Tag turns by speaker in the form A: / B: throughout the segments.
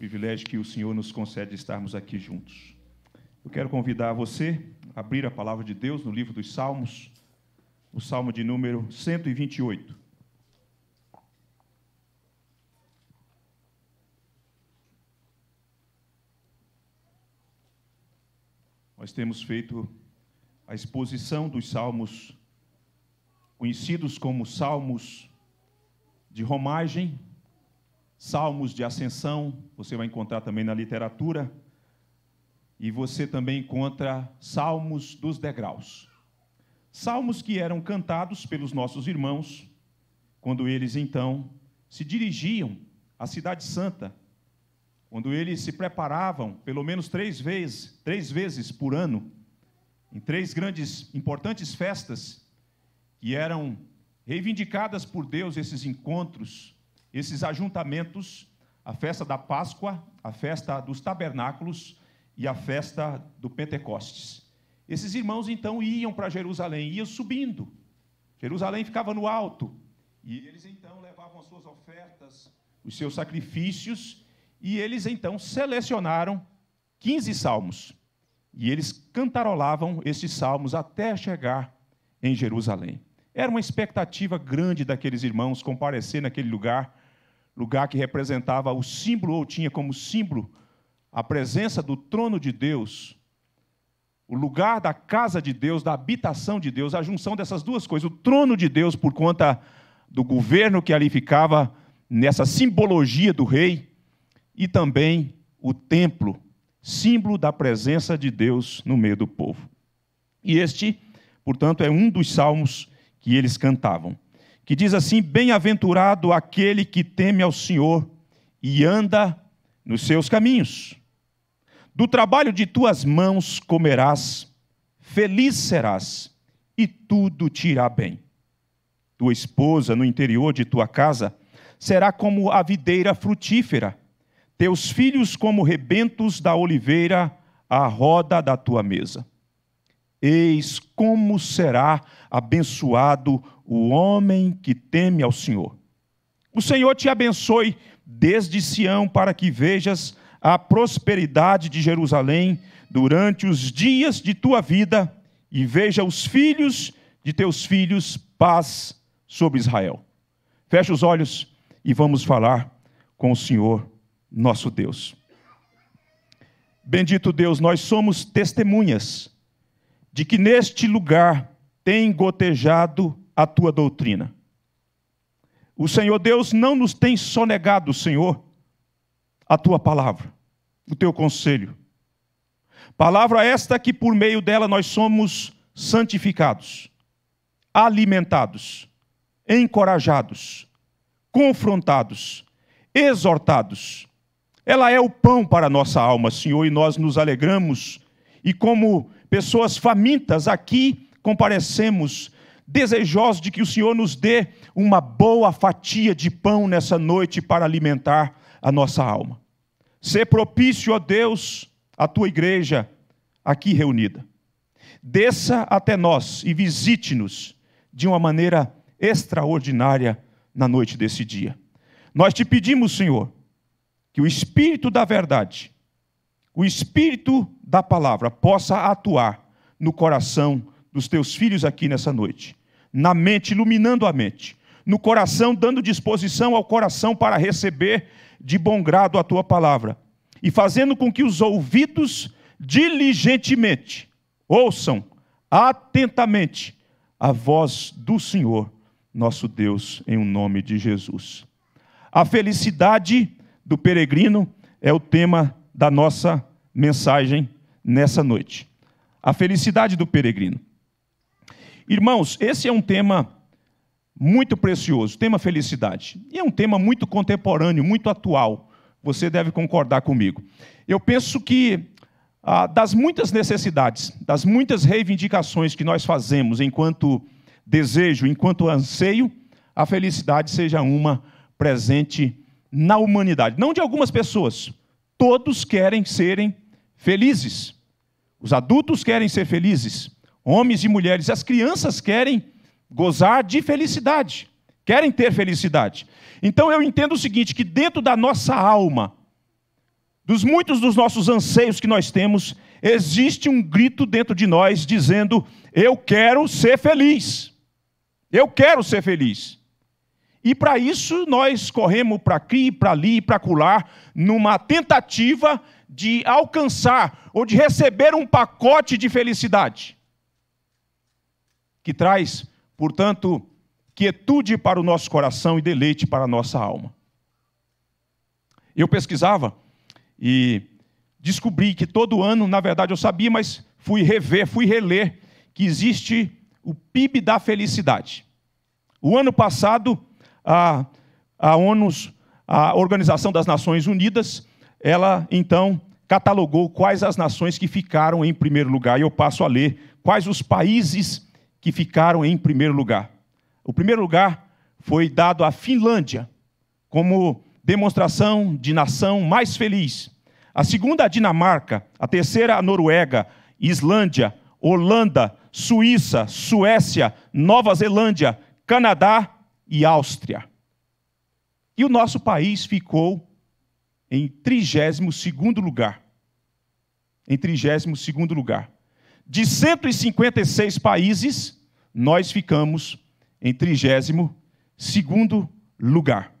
A: privilégio que o Senhor nos concede estarmos aqui juntos. Eu quero convidar você a abrir a palavra de Deus no livro dos Salmos, o Salmo de número 128. Nós temos feito a exposição dos Salmos, conhecidos como Salmos de Romagem, salmos de ascensão, você vai encontrar também na literatura, e você também encontra salmos dos degraus. Salmos que eram cantados pelos nossos irmãos, quando eles então se dirigiam à Cidade Santa, quando eles se preparavam pelo menos três vezes, três vezes por ano, em três grandes, importantes festas, que eram reivindicadas por Deus esses encontros esses ajuntamentos, a festa da Páscoa, a festa dos tabernáculos e a festa do Pentecostes. Esses irmãos então iam para Jerusalém, iam subindo. Jerusalém ficava no alto. E eles então levavam as suas ofertas, os seus sacrifícios, e eles então selecionaram 15 salmos. E eles cantarolavam esses salmos até chegar em Jerusalém. Era uma expectativa grande daqueles irmãos comparecer naquele lugar lugar que representava o símbolo, ou tinha como símbolo a presença do trono de Deus, o lugar da casa de Deus, da habitação de Deus, a junção dessas duas coisas, o trono de Deus por conta do governo que ali ficava nessa simbologia do rei e também o templo, símbolo da presença de Deus no meio do povo. E este, portanto, é um dos salmos que eles cantavam que diz assim: Bem-aventurado aquele que teme ao Senhor e anda nos seus caminhos. Do trabalho de tuas mãos comerás, feliz serás, e tudo te irá bem. Tua esposa no interior de tua casa será como a videira frutífera, teus filhos como rebentos da oliveira à roda da tua mesa. Eis como será abençoado o homem que teme ao Senhor. O Senhor te abençoe desde Sião para que vejas a prosperidade de Jerusalém durante os dias de tua vida e veja os filhos de teus filhos paz sobre Israel. Feche os olhos e vamos falar com o Senhor nosso Deus. Bendito Deus, nós somos testemunhas de que neste lugar tem gotejado a tua doutrina. O Senhor Deus não nos tem sonegado, Senhor, a tua palavra, o teu conselho. Palavra esta que por meio dela nós somos santificados, alimentados, encorajados, confrontados, exortados. Ela é o pão para a nossa alma, Senhor, e nós nos alegramos. E como pessoas famintas, aqui comparecemos, desejosos de que o Senhor nos dê uma boa fatia de pão nessa noite para alimentar a nossa alma. Ser propício, ó Deus, a tua igreja aqui reunida. Desça até nós e visite-nos de uma maneira extraordinária na noite desse dia. Nós te pedimos, Senhor, que o Espírito da Verdade o espírito da palavra possa atuar no coração dos teus filhos aqui nessa noite, na mente, iluminando a mente, no coração, dando disposição ao coração para receber de bom grado a tua palavra, e fazendo com que os ouvidos diligentemente ouçam atentamente a voz do Senhor, nosso Deus, em o um nome de Jesus. A felicidade do peregrino é o tema da nossa mensagem nessa noite. A felicidade do peregrino. Irmãos, esse é um tema muito precioso, tema felicidade. E é um tema muito contemporâneo, muito atual. Você deve concordar comigo. Eu penso que ah, das muitas necessidades, das muitas reivindicações que nós fazemos enquanto desejo, enquanto anseio, a felicidade seja uma presente na humanidade. Não de algumas pessoas, todos querem serem felizes. Os adultos querem ser felizes, homens e mulheres. As crianças querem gozar de felicidade, querem ter felicidade. Então eu entendo o seguinte: que dentro da nossa alma, dos muitos dos nossos anseios que nós temos, existe um grito dentro de nós dizendo: Eu quero ser feliz. Eu quero ser feliz. E para isso nós corremos para aqui, para ali, para acolá, numa tentativa de alcançar ou de receber um pacote de felicidade que traz, portanto, quietude para o nosso coração e deleite para a nossa alma. Eu pesquisava e descobri que todo ano, na verdade eu sabia, mas fui rever, fui reler que existe o PIB da felicidade. O ano passado a, a ONU, a Organização das Nações Unidas, ela então catalogou quais as nações que ficaram em primeiro lugar. E eu passo a ler quais os países que ficaram em primeiro lugar. O primeiro lugar foi dado à Finlândia como demonstração de nação mais feliz. A segunda, a Dinamarca. A terceira, a Noruega, Islândia, Holanda, Suíça, Suécia, Nova Zelândia, Canadá e Áustria. E o nosso país ficou em 32 lugar. Em 32 lugar. De 156 países, nós ficamos em 32 lugar.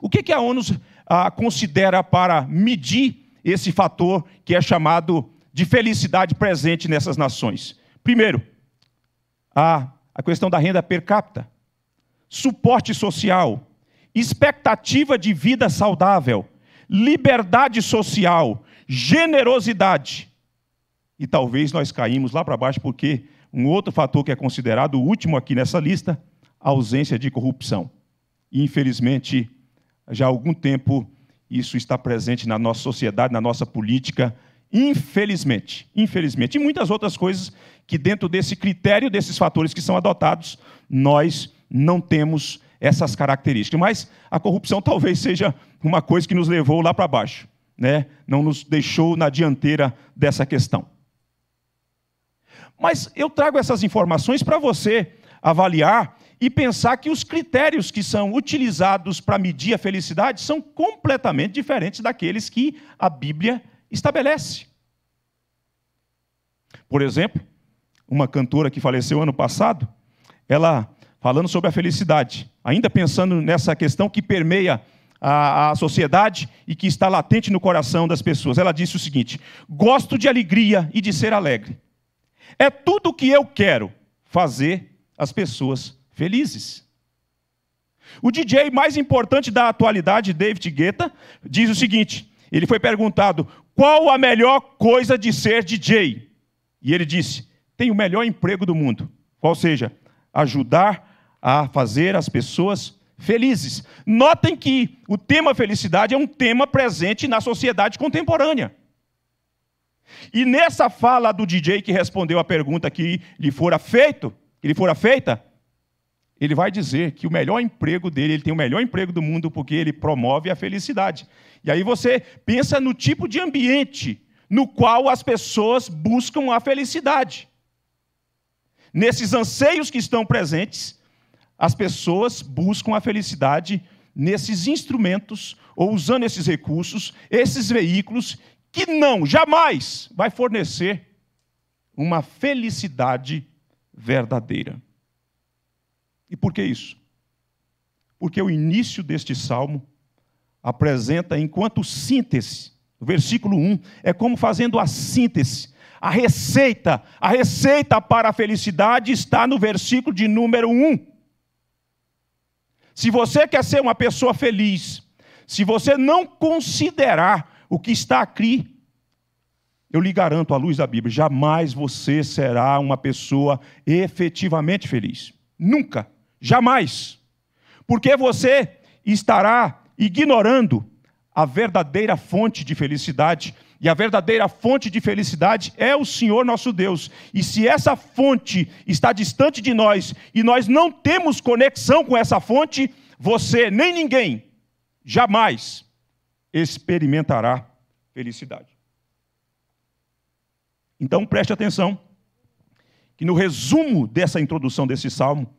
A: O que, que a ONU ah, considera para medir esse fator que é chamado de felicidade presente nessas nações? Primeiro, a, a questão da renda per capita suporte social, expectativa de vida saudável, liberdade social, generosidade. E talvez nós caímos lá para baixo porque um outro fator que é considerado o último aqui nessa lista, a ausência de corrupção. E, infelizmente, já há algum tempo isso está presente na nossa sociedade, na nossa política, infelizmente, infelizmente, e muitas outras coisas que dentro desse critério desses fatores que são adotados, nós não temos essas características. Mas a corrupção talvez seja uma coisa que nos levou lá para baixo, né? não nos deixou na dianteira dessa questão. Mas eu trago essas informações para você avaliar e pensar que os critérios que são utilizados para medir a felicidade são completamente diferentes daqueles que a Bíblia estabelece. Por exemplo, uma cantora que faleceu ano passado, ela falando sobre a felicidade, ainda pensando nessa questão que permeia a, a, sociedade e que está latente no coração das pessoas. Ela disse o seguinte: Gosto de alegria e de ser alegre. É tudo o que eu quero fazer as pessoas felizes. O DJ mais importante da atualidade, David Guetta, diz o seguinte: ele foi perguntado qual a melhor coisa de ser DJ. E ele disse: tem o melhor emprego do mundo, ou seja, ajudar a fazer as pessoas felizes. Notem que o tema felicidade é um tema presente na sociedade contemporânea. E nessa fala do DJ que respondeu a pergunta que lhe fora feito, que lhe fora feita, ele vai dizer que o melhor emprego dele, ele tem o melhor emprego do mundo porque ele promove a felicidade. E aí você pensa no tipo de ambiente no qual as pessoas buscam a felicidade. Nesses anseios que estão presentes, as pessoas buscam a felicidade nesses instrumentos ou usando esses recursos, esses veículos que não, jamais vai fornecer uma felicidade verdadeira. E por que isso? Porque o início deste salmo apresenta, enquanto síntese, o versículo 1 é como fazendo a síntese, a receita, a receita para a felicidade está no versículo de número 1. Se você quer ser uma pessoa feliz, se você não considerar o que está aqui, eu lhe garanto, à luz da Bíblia, jamais você será uma pessoa efetivamente feliz. Nunca, jamais. Porque você estará ignorando a verdadeira fonte de felicidade e a verdadeira fonte de felicidade é o Senhor nosso Deus. E se essa fonte está distante de nós e nós não temos conexão com essa fonte, você nem ninguém jamais experimentará felicidade. Então preste atenção que no resumo dessa introdução desse salmo,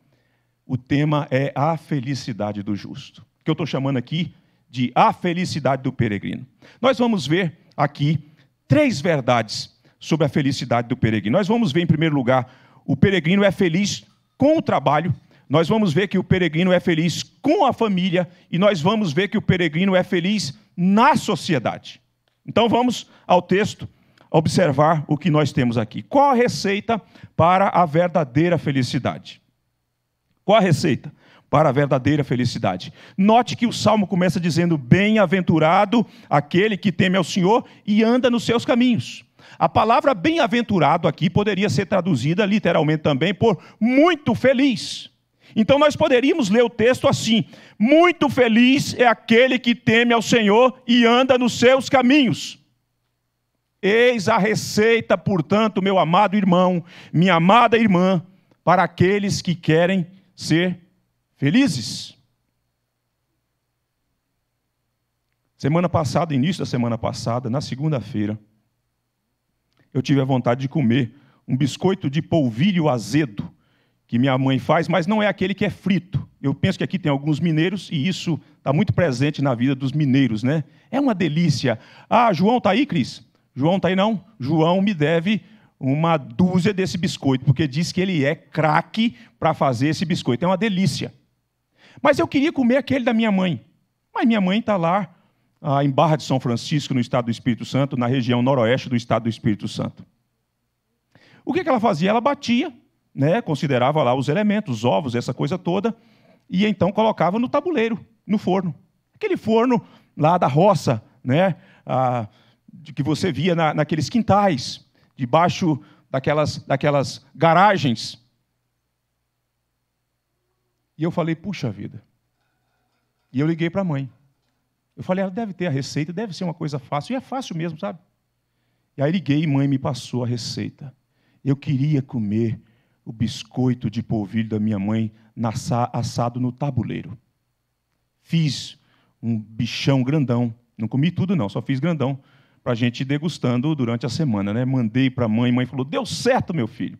A: o tema é a felicidade do justo, que eu estou chamando aqui de a felicidade do peregrino. Nós vamos ver aqui três verdades sobre a felicidade do peregrino. Nós vamos ver, em primeiro lugar, o peregrino é feliz com o trabalho, nós vamos ver que o peregrino é feliz com a família e nós vamos ver que o peregrino é feliz na sociedade. Então vamos ao texto observar o que nós temos aqui. Qual a receita para a verdadeira felicidade? Qual a receita? para a verdadeira felicidade. Note que o salmo começa dizendo: Bem-aventurado aquele que teme ao Senhor e anda nos seus caminhos. A palavra bem-aventurado aqui poderia ser traduzida literalmente também por muito feliz. Então nós poderíamos ler o texto assim: Muito feliz é aquele que teme ao Senhor e anda nos seus caminhos. Eis a receita, portanto, meu amado irmão, minha amada irmã, para aqueles que querem ser felizes. Semana passada, início da semana passada, na segunda-feira, eu tive a vontade de comer um biscoito de polvilho azedo que minha mãe faz, mas não é aquele que é frito. Eu penso que aqui tem alguns mineiros e isso está muito presente na vida dos mineiros, né? É uma delícia. Ah, João tá aí, Cris? João tá aí não? João me deve uma dúzia desse biscoito, porque diz que ele é craque para fazer esse biscoito. É uma delícia. Mas eu queria comer aquele da minha mãe. Mas minha mãe está lá ah, em Barra de São Francisco, no estado do Espírito Santo, na região noroeste do estado do Espírito Santo. O que, ela fazia? Ela batia, né, considerava lá os elementos, os ovos, essa coisa toda, e então colocava no tabuleiro, no forno. Aquele forno lá da roça, né, ah, que você via na, naqueles quintais, debaixo daquelas, daquelas garagens e eu falei, puxa vida. E eu liguei para a mãe. Eu falei, ela deve ter a receita, deve ser uma coisa fácil. E é fácil mesmo, sabe? E aí liguei e mãe me passou a receita. Eu queria comer o biscoito de polvilho da minha mãe assado no tabuleiro. Fiz um bichão grandão. Não comi tudo, não, só fiz grandão. Para a gente ir degustando durante a semana, né? Mandei para a mãe, mãe falou: deu certo, meu filho.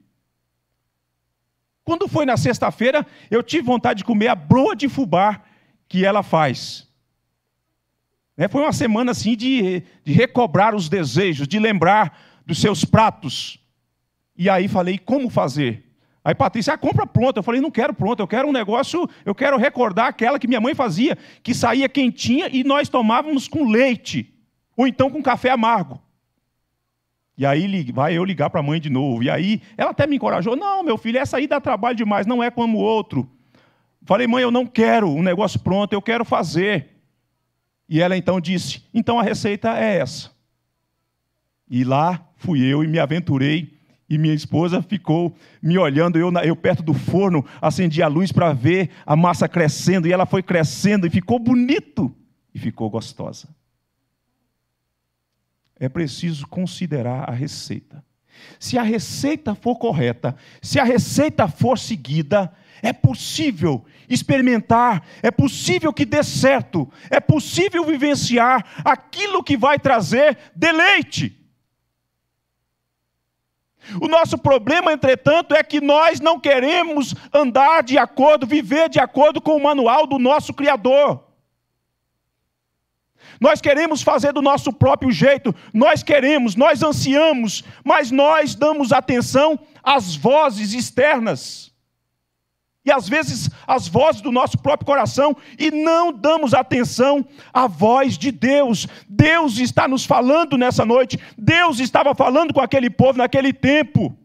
A: Quando foi na sexta-feira, eu tive vontade de comer a broa de fubá que ela faz. Né? Foi uma semana assim de, de recobrar os desejos, de lembrar dos seus pratos. E aí falei, como fazer? Aí Patrícia, ah, compra pronta. Eu falei, não quero pronta, eu quero um negócio, eu quero recordar aquela que minha mãe fazia, que saía quentinha e nós tomávamos com leite, ou então com café amargo. E aí vai eu ligar para a mãe de novo. E aí ela até me encorajou: não, meu filho, essa aí dá trabalho demais, não é como o outro. Falei, mãe, eu não quero um negócio pronto, eu quero fazer. E ela então disse: então a receita é essa. E lá fui eu e me aventurei. E minha esposa ficou me olhando, eu, eu perto do forno, acendi a luz para ver a massa crescendo, e ela foi crescendo, e ficou bonito, e ficou gostosa é preciso considerar a receita. Se a receita for correta, se a receita for seguida, é possível experimentar, é possível que dê certo, é possível vivenciar aquilo que vai trazer deleite. O nosso problema, entretanto, é que nós não queremos andar de acordo, viver de acordo com o manual do nosso Criador nós queremos fazer do nosso próprio jeito, nós queremos, nós ansiamos, mas nós damos atenção às vozes externas. E às vezes às vozes do nosso próprio coração e não damos atenção à voz de Deus. Deus está nos falando nessa noite, Deus estava falando com aquele povo naquele tempo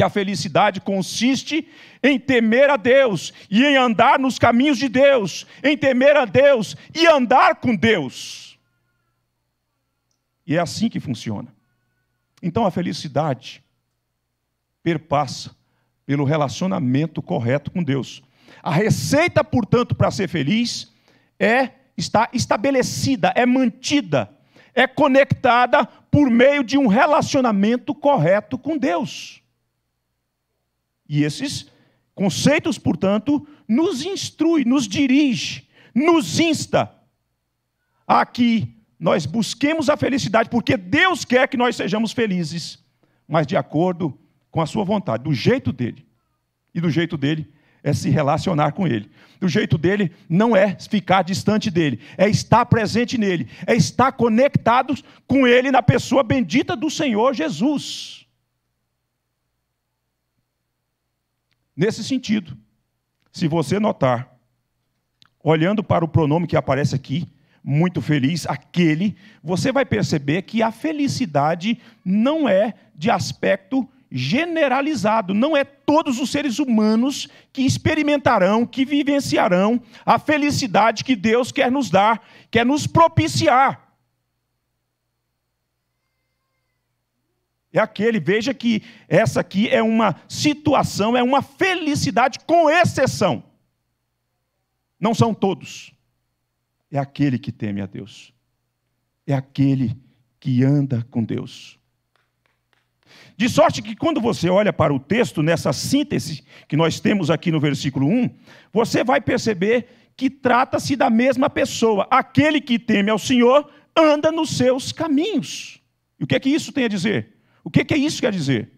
A: que a felicidade consiste em temer a Deus e em andar nos caminhos de Deus, em temer a Deus e andar com Deus. E é assim que funciona. Então a felicidade perpassa pelo relacionamento correto com Deus. A receita, portanto, para ser feliz é está estabelecida, é mantida, é conectada por meio de um relacionamento correto com Deus. E esses conceitos, portanto, nos instrui, nos dirige, nos insta a que nós busquemos a felicidade, porque Deus quer que nós sejamos felizes, mas de acordo com a sua vontade, do jeito dele. E do jeito dele é se relacionar com ele. Do jeito dele não é ficar distante dele, é estar presente nele, é estar conectados com ele na pessoa bendita do Senhor Jesus. Nesse sentido, se você notar, olhando para o pronome que aparece aqui, muito feliz, aquele, você vai perceber que a felicidade não é de aspecto generalizado, não é todos os seres humanos que experimentarão, que vivenciarão a felicidade que Deus quer nos dar, quer nos propiciar. É aquele, veja que essa aqui é uma situação, é uma felicidade com exceção. Não são todos. É aquele que teme a Deus. É aquele que anda com Deus. De sorte que quando você olha para o texto, nessa síntese que nós temos aqui no versículo 1, você vai perceber que trata-se da mesma pessoa. Aquele que teme ao Senhor anda nos seus caminhos. E o que é que isso tem a dizer? O que, que isso quer dizer?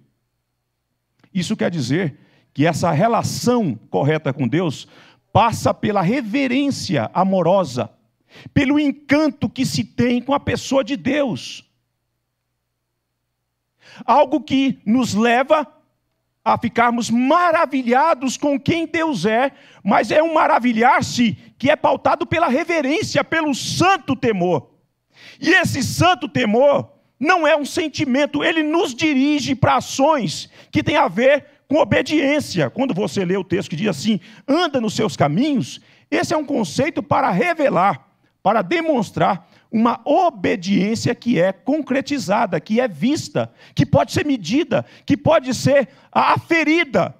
A: Isso quer dizer que essa relação correta com Deus passa pela reverência amorosa, pelo encanto que se tem com a pessoa de Deus. Algo que nos leva a ficarmos maravilhados com quem Deus é, mas é um maravilhar-se que é pautado pela reverência, pelo santo temor. E esse santo temor não é um sentimento, ele nos dirige para ações que têm a ver com obediência. Quando você lê o texto que diz assim: anda nos seus caminhos, esse é um conceito para revelar, para demonstrar uma obediência que é concretizada, que é vista, que pode ser medida, que pode ser aferida.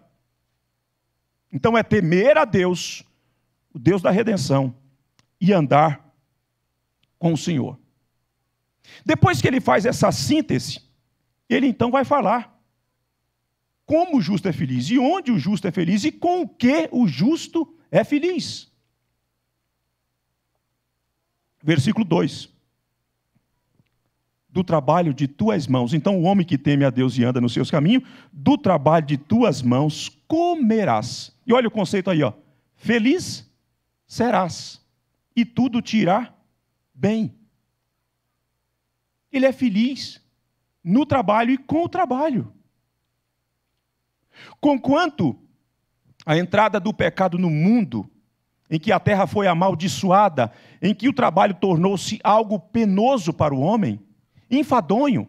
A: Então é temer a Deus, o Deus da redenção, e andar com o Senhor. Depois que ele faz essa síntese, ele então vai falar como o justo é feliz, e onde o justo é feliz, e com o que o justo é feliz. Versículo 2 do trabalho de tuas mãos. Então, o homem que teme a Deus e anda nos seus caminhos, do trabalho de tuas mãos comerás. E olha o conceito aí, ó. Feliz serás, e tudo te irá bem ele é feliz no trabalho e com o trabalho. Conquanto a entrada do pecado no mundo, em que a terra foi amaldiçoada, em que o trabalho tornou-se algo penoso para o homem, enfadonho,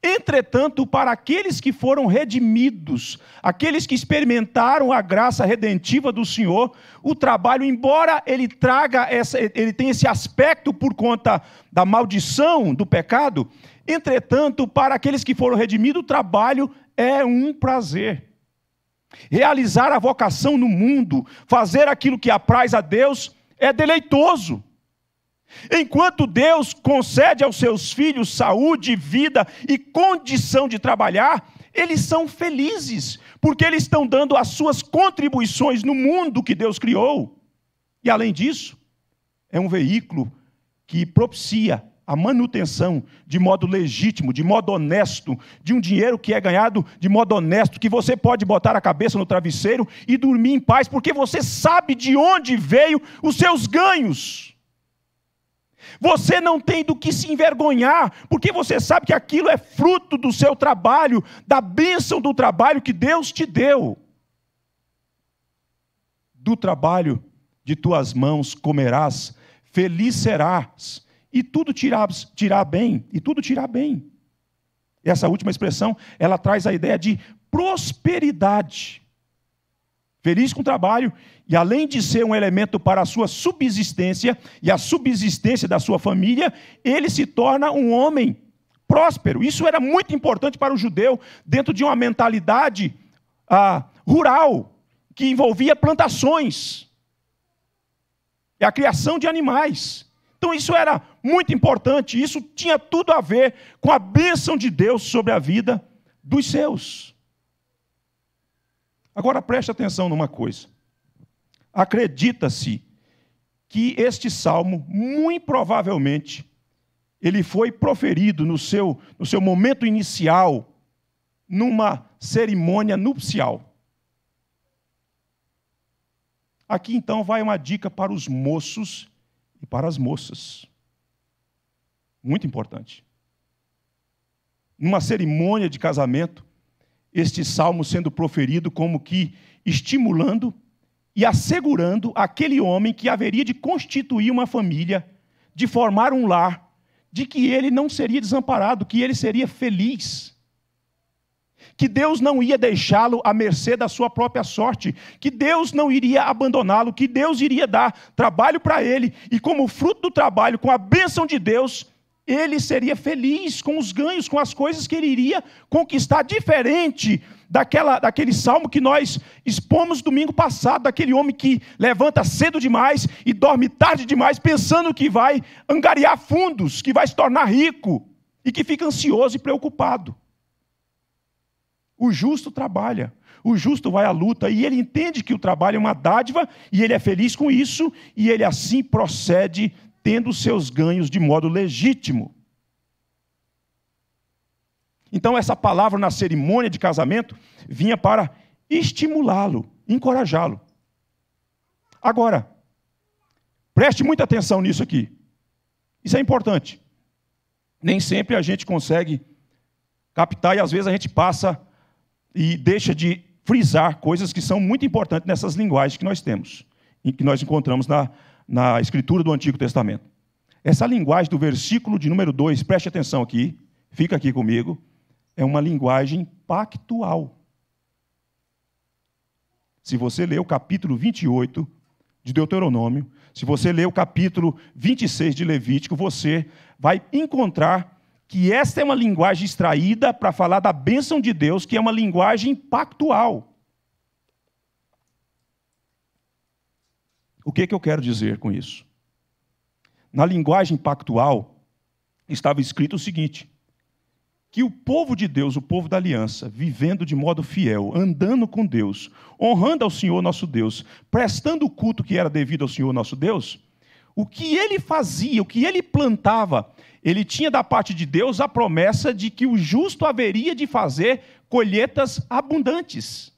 A: Entretanto, para aqueles que foram redimidos, aqueles que experimentaram a graça redentiva do Senhor, o trabalho, embora ele traga essa, ele tenha esse aspecto por conta da maldição do pecado, entretanto, para aqueles que foram redimidos, o trabalho é um prazer. Realizar a vocação no mundo, fazer aquilo que apraz a Deus, é deleitoso. Enquanto Deus concede aos seus filhos saúde, vida e condição de trabalhar, eles são felizes, porque eles estão dando as suas contribuições no mundo que Deus criou. E além disso, é um veículo que propicia a manutenção de modo legítimo, de modo honesto, de um dinheiro que é ganhado de modo honesto, que você pode botar a cabeça no travesseiro e dormir em paz, porque você sabe de onde veio os seus ganhos. Você não tem do que se envergonhar, porque você sabe que aquilo é fruto do seu trabalho, da bênção do trabalho que Deus te deu. Do trabalho de tuas mãos comerás, feliz serás, e tudo tirás, tirá bem, e tudo tirar bem. Essa última expressão, ela traz a ideia de prosperidade. Feliz com o trabalho e além de ser um elemento para a sua subsistência e a subsistência da sua família, ele se torna um homem próspero. Isso era muito importante para o judeu dentro de uma mentalidade ah, rural que envolvia plantações e a criação de animais. Então isso era muito importante, isso tinha tudo a ver com a bênção de Deus sobre a vida dos seus. Agora preste atenção numa coisa. Acredita-se que este salmo, muito provavelmente, ele foi proferido no seu, no seu momento inicial, numa cerimônia nupcial. Aqui então vai uma dica para os moços e para as moças. Muito importante. Numa cerimônia de casamento, este salmo sendo proferido como que estimulando e assegurando aquele homem que haveria de constituir uma família, de formar um lar, de que ele não seria desamparado, que ele seria feliz. Que Deus não ia deixá-lo à mercê da sua própria sorte, que Deus não iria abandoná-lo, que Deus iria dar trabalho para ele, e como fruto do trabalho, com a bênção de Deus, ele seria feliz com os ganhos, com as coisas que ele iria conquistar, diferente daquela, daquele salmo que nós expomos domingo passado, daquele homem que levanta cedo demais e dorme tarde demais, pensando que vai angariar fundos, que vai se tornar rico e que fica ansioso e preocupado. O justo trabalha, o justo vai à luta e ele entende que o trabalho é uma dádiva e ele é feliz com isso e ele assim procede tendo seus ganhos de modo legítimo. Então, essa palavra na cerimônia de casamento vinha para estimulá-lo, encorajá-lo. Agora, preste muita atenção nisso aqui. Isso é importante. Nem sempre a gente consegue captar e às vezes a gente passa e deixa de frisar coisas que são muito importantes nessas linguagens que nós temos, que nós encontramos na, na escritura do Antigo Testamento. Essa linguagem do versículo de número 2, preste atenção aqui, fica aqui comigo é uma linguagem pactual. Se você ler o capítulo 28 de Deuteronômio, se você ler o capítulo 26 de Levítico, você vai encontrar que esta é uma linguagem extraída para falar da bênção de Deus, que é uma linguagem pactual. O que, é que eu quero dizer com isso? Na linguagem pactual, estava escrito o seguinte: que o povo de Deus, o povo da aliança, vivendo de modo fiel, andando com Deus, honrando ao Senhor nosso Deus, prestando o culto que era devido ao Senhor nosso Deus, o que ele fazia, o que ele plantava, ele tinha da parte de Deus a promessa de que o justo haveria de fazer colheitas abundantes.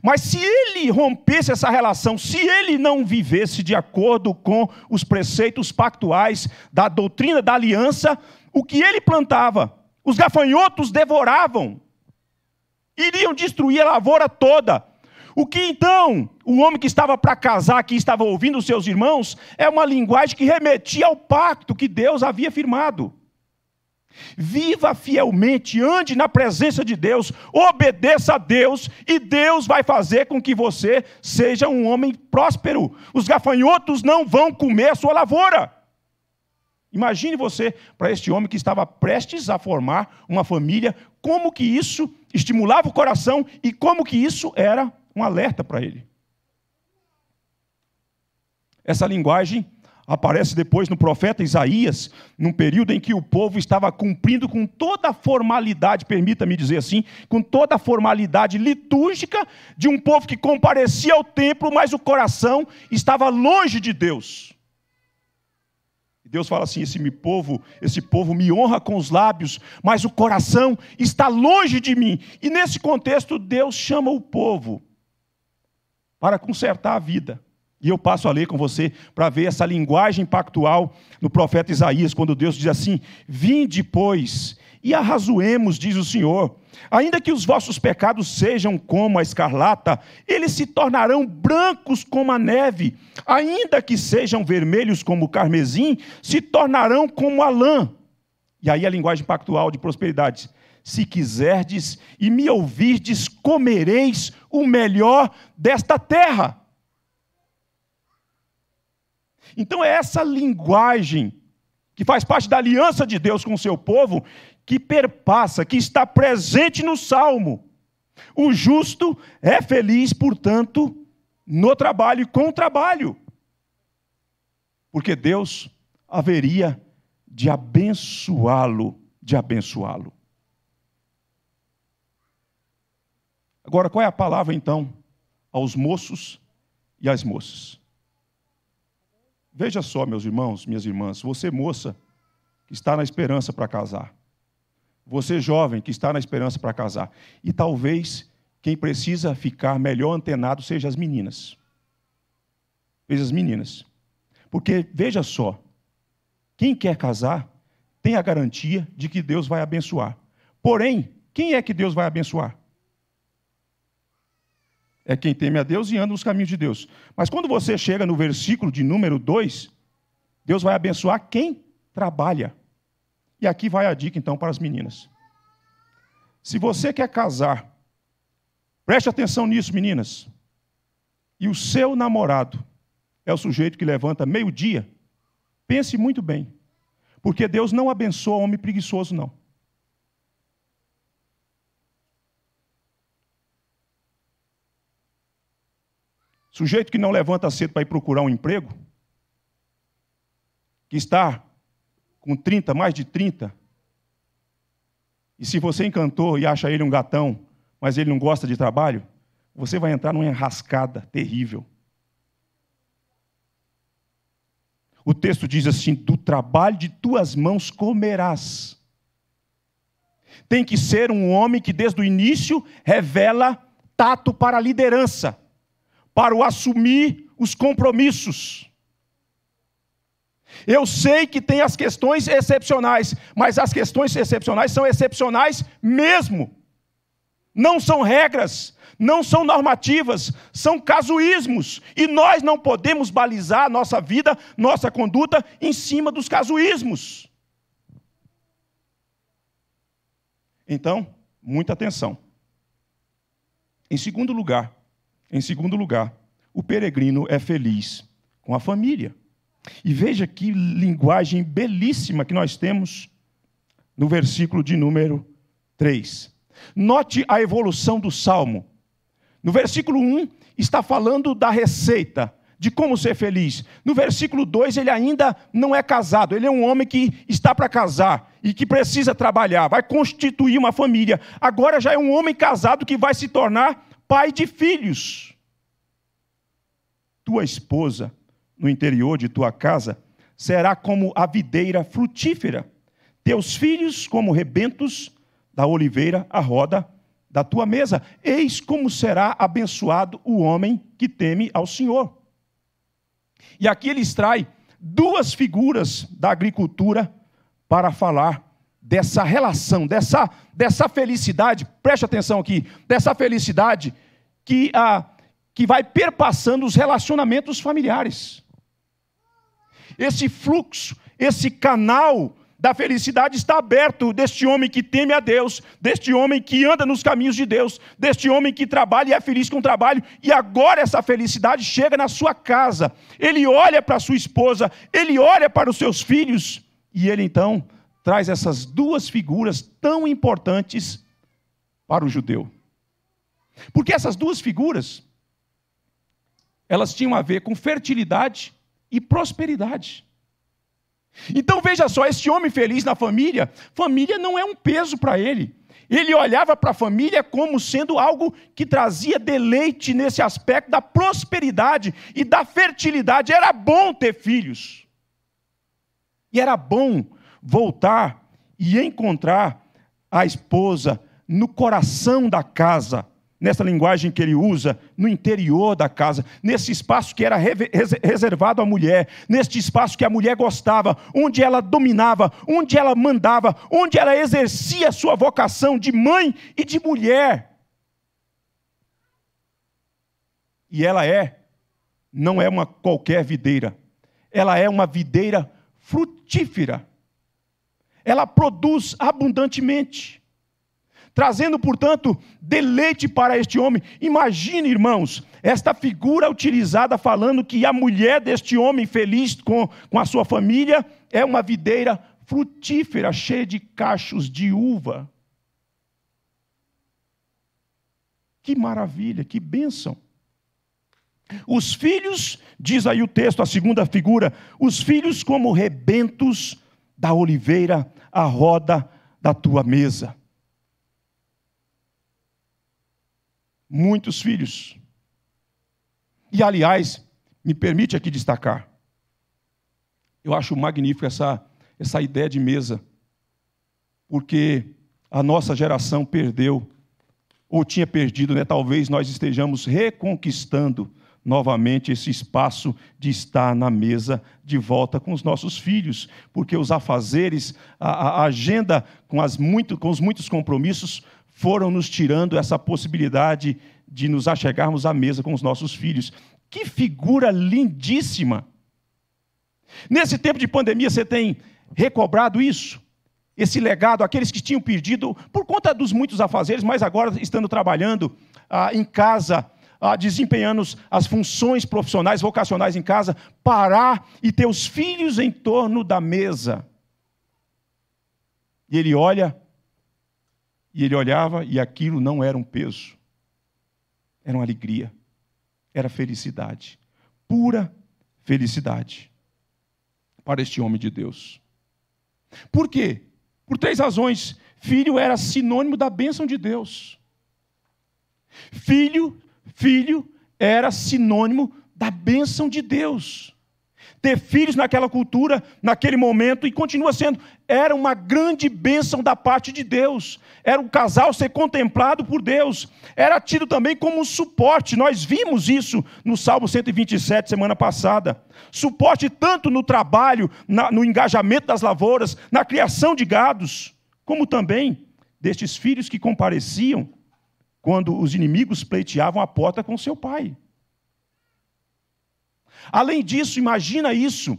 A: Mas se ele rompesse essa relação, se ele não vivesse de acordo com os preceitos pactuais da doutrina da aliança, o que ele plantava. Os gafanhotos devoravam, iriam destruir a lavoura toda. O que então o homem que estava para casar, que estava ouvindo os seus irmãos, é uma linguagem que remetia ao pacto que Deus havia firmado. Viva fielmente, ande na presença de Deus, obedeça a Deus, e Deus vai fazer com que você seja um homem próspero. Os gafanhotos não vão comer a sua lavoura. Imagine você para este homem que estava prestes a formar uma família, como que isso estimulava o coração e como que isso era um alerta para ele. Essa linguagem aparece depois no profeta Isaías, num período em que o povo estava cumprindo com toda a formalidade, permita-me dizer assim, com toda a formalidade litúrgica de um povo que comparecia ao templo, mas o coração estava longe de Deus. Deus fala assim: esse povo, esse povo me honra com os lábios, mas o coração está longe de mim. E nesse contexto, Deus chama o povo para consertar a vida. E eu passo a ler com você para ver essa linguagem pactual no profeta Isaías, quando Deus diz assim: Vinde, pois, e arrazoemos, diz o Senhor, Ainda que os vossos pecados sejam como a escarlata, eles se tornarão brancos como a neve. Ainda que sejam vermelhos como o carmesim, se tornarão como a lã. E aí a linguagem pactual de prosperidade. Se quiserdes e me ouvirdes, comereis o melhor desta terra. Então é essa linguagem que faz parte da aliança de Deus com o seu povo, que perpassa, que está presente no salmo. O justo é feliz, portanto, no trabalho e com o trabalho. Porque Deus haveria de abençoá-lo, de abençoá-lo. Agora, qual é a palavra então aos moços e às moças? Veja só, meus irmãos, minhas irmãs, você moça que está na esperança para casar. Você jovem que está na esperança para casar. E talvez quem precisa ficar melhor antenado seja as meninas. Seja as meninas. Porque veja só, quem quer casar tem a garantia de que Deus vai abençoar. Porém, quem é que Deus vai abençoar? É quem teme a Deus e anda nos caminhos de Deus. Mas quando você chega no versículo de número 2, Deus vai abençoar quem trabalha. E aqui vai a dica então para as meninas. Se você quer casar, preste atenção nisso, meninas. E o seu namorado é o sujeito que levanta meio-dia, pense muito bem. Porque Deus não abençoa homem preguiçoso, não. Sujeito que não levanta cedo para ir procurar um emprego, que está com 30, mais de 30. E se você encantou e acha ele um gatão, mas ele não gosta de trabalho, você vai entrar numa enrascada terrível. O texto diz assim: do trabalho de tuas mãos comerás. Tem que ser um homem que desde o início revela tato para a liderança, para o assumir os compromissos. Eu sei que tem as questões excepcionais, mas as questões excepcionais são excepcionais mesmo. Não são regras, não são normativas, são casuísmos. E nós não podemos balizar nossa vida, nossa conduta em cima dos casuísmos. Então, muita atenção. Em segundo lugar, em segundo lugar, o peregrino é feliz com a família. E veja que linguagem belíssima que nós temos no versículo de número 3. Note a evolução do salmo. No versículo 1 está falando da receita, de como ser feliz. No versículo 2 ele ainda não é casado, ele é um homem que está para casar e que precisa trabalhar, vai constituir uma família. Agora já é um homem casado que vai se tornar pai de filhos. Tua esposa no interior de tua casa será como a videira frutífera, teus filhos como rebentos da oliveira à roda da tua mesa. Eis como será abençoado o homem que teme ao Senhor. E aqui ele extrai duas figuras da agricultura para falar dessa relação, dessa, dessa felicidade, preste atenção aqui, dessa felicidade que, a, que vai perpassando os relacionamentos familiares esse fluxo, esse canal da felicidade está aberto deste homem que teme a Deus, deste homem que anda nos caminhos de Deus, deste homem que trabalha e é feliz com o trabalho, e agora essa felicidade chega na sua casa. Ele olha para sua esposa, ele olha para os seus filhos, e ele então traz essas duas figuras tão importantes para o judeu. Porque essas duas figuras elas tinham a ver com fertilidade e prosperidade. Então veja só, esse homem feliz na família, família não é um peso para ele. Ele olhava para a família como sendo algo que trazia deleite nesse aspecto da prosperidade e da fertilidade. Era bom ter filhos. E era bom voltar e encontrar a esposa no coração da casa nessa linguagem que ele usa, no interior da casa, nesse espaço que era reservado à mulher, neste espaço que a mulher gostava, onde ela dominava, onde ela mandava, onde ela exercia a sua vocação de mãe e de mulher. E ela é, não é uma qualquer videira, ela é uma videira frutífera. Ela produz abundantemente trazendo, portanto, deleite para este homem. Imagine, irmãos, esta figura utilizada falando que a mulher deste homem, feliz com, com a sua família, é uma videira frutífera, cheia de cachos de uva. Que maravilha, que bênção. Os filhos, diz aí o texto, a segunda figura, os filhos como rebentos da oliveira à roda da tua mesa. muitos filhos. E, aliás, me permite aqui destacar, eu acho magnífico essa, essa ideia de mesa, porque a nossa geração perdeu, ou tinha perdido, né? talvez nós estejamos reconquistando novamente esse espaço de estar na mesa de volta com os nossos filhos, porque os afazeres, a, a agenda com, as muito, com os muitos compromissos foram nos tirando essa possibilidade de nos achegarmos à mesa com os nossos filhos. Que figura lindíssima! Nesse tempo de pandemia, você tem recobrado isso? Esse legado, aqueles que tinham perdido por conta dos muitos afazeres, mas agora estando trabalhando ah, em casa, ah, desempenhando as funções profissionais, vocacionais em casa, parar e ter os filhos em torno da mesa. E ele olha e ele olhava e aquilo não era um peso, era uma alegria, era felicidade, pura felicidade para este homem de Deus. Por quê? Por três razões. Filho era sinônimo da bênção de Deus. Filho, filho era sinônimo da bênção de Deus ter filhos naquela cultura, naquele momento, e continua sendo. Era uma grande bênção da parte de Deus. Era um casal ser contemplado por Deus. Era tido também como suporte. Nós vimos isso no Salmo 127, semana passada. Suporte tanto no trabalho, no engajamento das lavouras, na criação de gados, como também destes filhos que compareciam quando os inimigos pleiteavam a porta com seu pai. Além disso, imagina isso: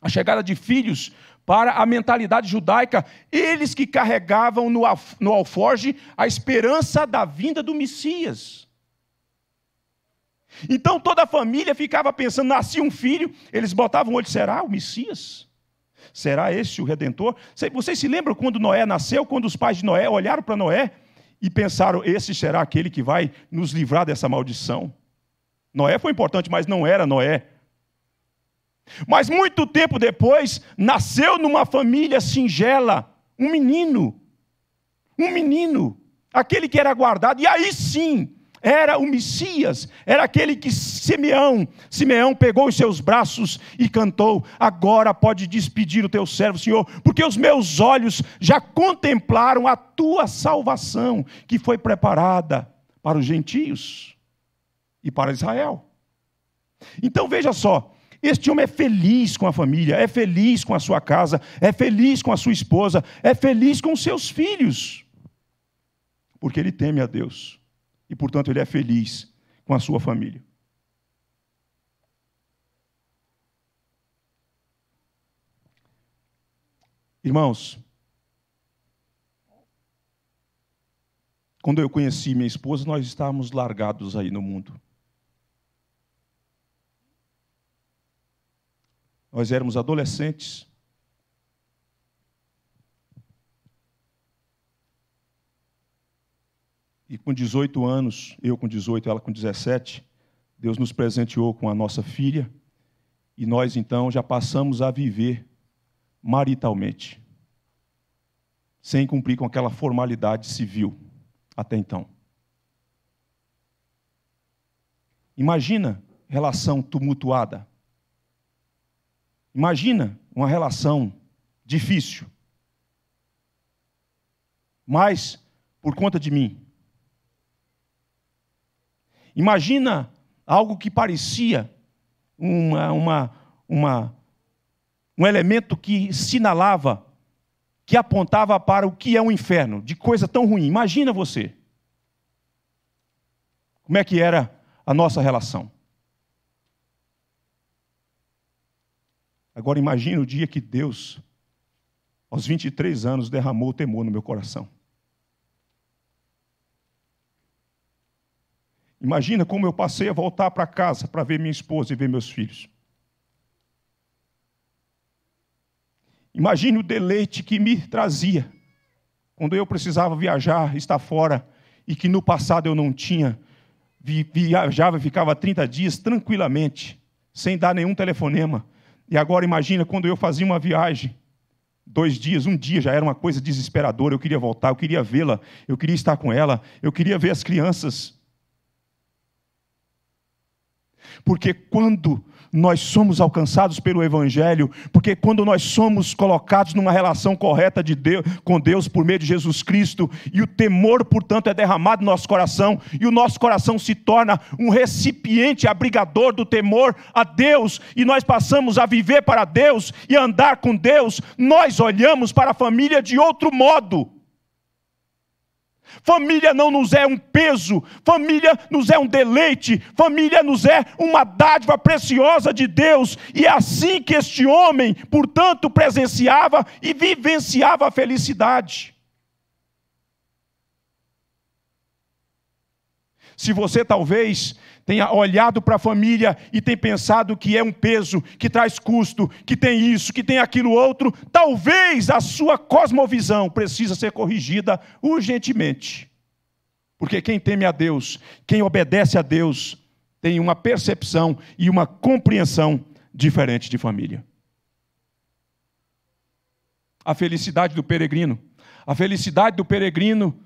A: a chegada de filhos para a mentalidade judaica, eles que carregavam no, no alforge a esperança da vinda do Messias. Então toda a família ficava pensando: nascia um filho, eles botavam o olho, será o Messias? Será esse o redentor? Vocês se lembram quando Noé nasceu, quando os pais de Noé olharam para Noé e pensaram: esse será aquele que vai nos livrar dessa maldição? Noé foi importante, mas não era Noé. Mas muito tempo depois, nasceu numa família singela um menino. Um menino, aquele que era guardado, e aí sim, era o Messias, era aquele que Simeão, Simeão pegou os seus braços e cantou: Agora pode despedir o teu servo, Senhor, porque os meus olhos já contemplaram a tua salvação que foi preparada para os gentios e para Israel. Então veja só, este homem é feliz com a família, é feliz com a sua casa, é feliz com a sua esposa, é feliz com seus filhos, porque ele teme a Deus e, portanto, ele é feliz com a sua família. Irmãos, quando eu conheci minha esposa, nós estávamos largados aí no mundo. Nós éramos adolescentes. E com 18 anos, eu com 18, ela com 17, Deus nos presenteou com a nossa filha. E nós então já passamos a viver maritalmente, sem cumprir com aquela formalidade civil até então. Imagina relação tumultuada, Imagina uma relação difícil, mas por conta de mim. Imagina algo que parecia uma, uma, uma, um elemento que sinalava, que apontava para o que é um inferno, de coisa tão ruim. Imagina você. Como é que era a nossa relação? Agora imagine o dia que Deus, aos 23 anos, derramou o temor no meu coração. Imagina como eu passei a voltar para casa para ver minha esposa e ver meus filhos. Imagine o deleite que me trazia quando eu precisava viajar, estar fora e que no passado eu não tinha. Viajava e ficava 30 dias tranquilamente, sem dar nenhum telefonema, e agora imagina quando eu fazia uma viagem, dois dias, um dia já era uma coisa desesperadora. Eu queria voltar, eu queria vê-la, eu queria estar com ela, eu queria ver as crianças. Porque quando nós somos alcançados pelo Evangelho, porque quando nós somos colocados numa relação correta de Deus, com Deus por meio de Jesus Cristo, e o temor, portanto, é derramado no nosso coração, e o nosso coração se torna um recipiente abrigador do temor a Deus, e nós passamos a viver para Deus e andar com Deus, nós olhamos para a família de outro modo. Família não nos é um peso, família nos é um deleite, família nos é uma dádiva preciosa de Deus, e é assim que este homem, portanto, presenciava e vivenciava a felicidade. Se você talvez tenha olhado para a família e tem pensado que é um peso, que traz custo, que tem isso, que tem aquilo outro, talvez a sua cosmovisão precisa ser corrigida urgentemente. Porque quem teme a Deus, quem obedece a Deus, tem uma percepção e uma compreensão diferente de família. A felicidade do peregrino. A felicidade do peregrino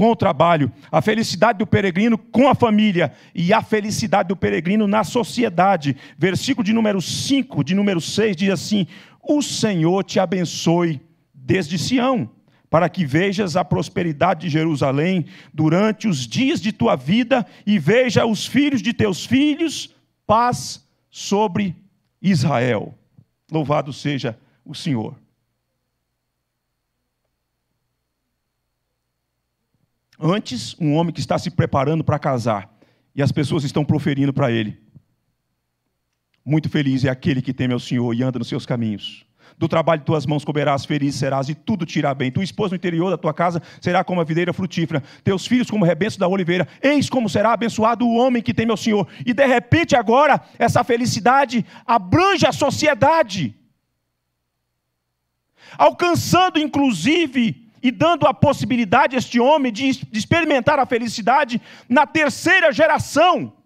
A: com o trabalho, a felicidade do peregrino com a família e a felicidade do peregrino na sociedade. Versículo de número 5, de número 6 diz assim: O Senhor te abençoe desde Sião, para que vejas a prosperidade de Jerusalém durante os dias de tua vida e veja os filhos de teus filhos, paz sobre Israel. Louvado seja o Senhor. Antes, um homem que está se preparando para casar e as pessoas estão proferindo para ele: Muito feliz é aquele que teme ao Senhor e anda nos seus caminhos. Do trabalho de tuas mãos comerás, feliz serás, e tudo te irá bem. Tua esposa no interior da tua casa será como a videira frutífera, teus filhos como o rebenço da oliveira. Eis como será abençoado o homem que teme ao Senhor. E de repente, agora, essa felicidade abrange a sociedade, alcançando inclusive e dando a possibilidade a este homem de, de experimentar a felicidade na terceira geração.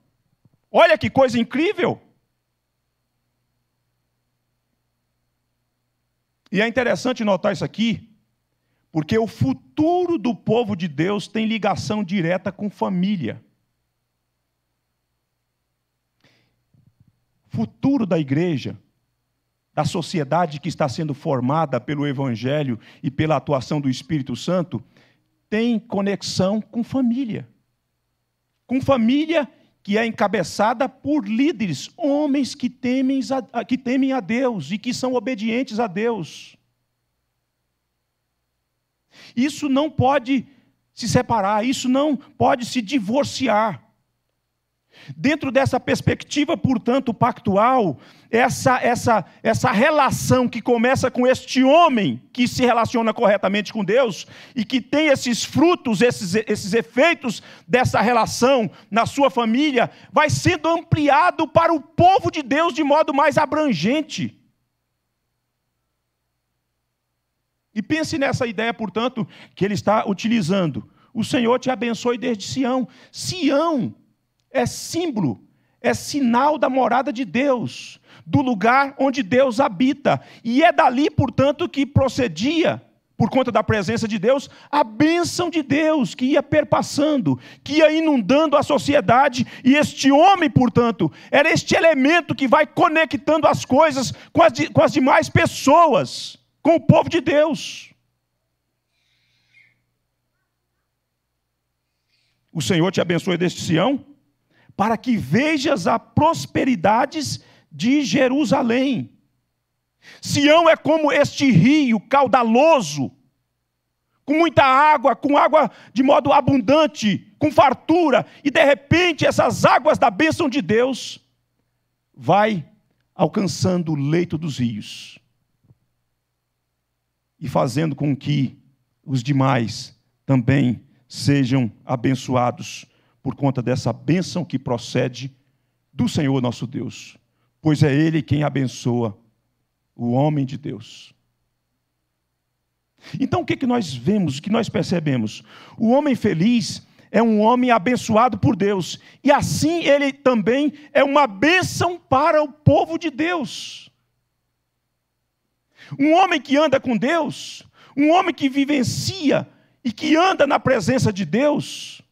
A: Olha que coisa incrível! E é interessante notar isso aqui, porque o futuro do povo de Deus tem ligação direta com família. Futuro da igreja da sociedade que está sendo formada pelo Evangelho e pela atuação do Espírito Santo tem conexão com família. Com família que é encabeçada por líderes, homens que temem a, que temem a Deus e que são obedientes a Deus. Isso não pode se separar, isso não pode se divorciar Dentro dessa perspectiva, portanto, pactual, essa, essa, essa relação que começa com este homem que se relaciona corretamente com Deus e que tem esses frutos, esses, esses efeitos dessa relação na sua família, vai sendo ampliado para o povo de Deus de modo mais abrangente. E pense nessa ideia, portanto, que ele está utilizando. O Senhor te abençoe desde Sião. Sião é símbolo, é sinal da morada de Deus, do lugar onde Deus habita. E é dali, portanto, que procedia, por conta da presença de Deus, a bênção de Deus que ia perpassando, que ia inundando a sociedade. E este homem, portanto, era este elemento que vai conectando as coisas com as, com as demais pessoas, com o povo de Deus. O Senhor te abençoe deste Sião? para que vejas as prosperidades de Jerusalém. Sião é como este rio caudaloso, com muita água, com água de modo abundante, com fartura, e de repente essas águas da bênção de Deus vai alcançando o leito dos rios e fazendo com que os demais também sejam abençoados por conta dessa bênção que procede do Senhor nosso Deus, pois é Ele quem abençoa o homem de Deus. Então o que, é que nós vemos, o que nós percebemos? O homem feliz é um homem abençoado por Deus, e assim ele também é uma bênção para o povo de Deus. Um homem que anda com Deus, um homem que vivencia e que anda na presença de Deus,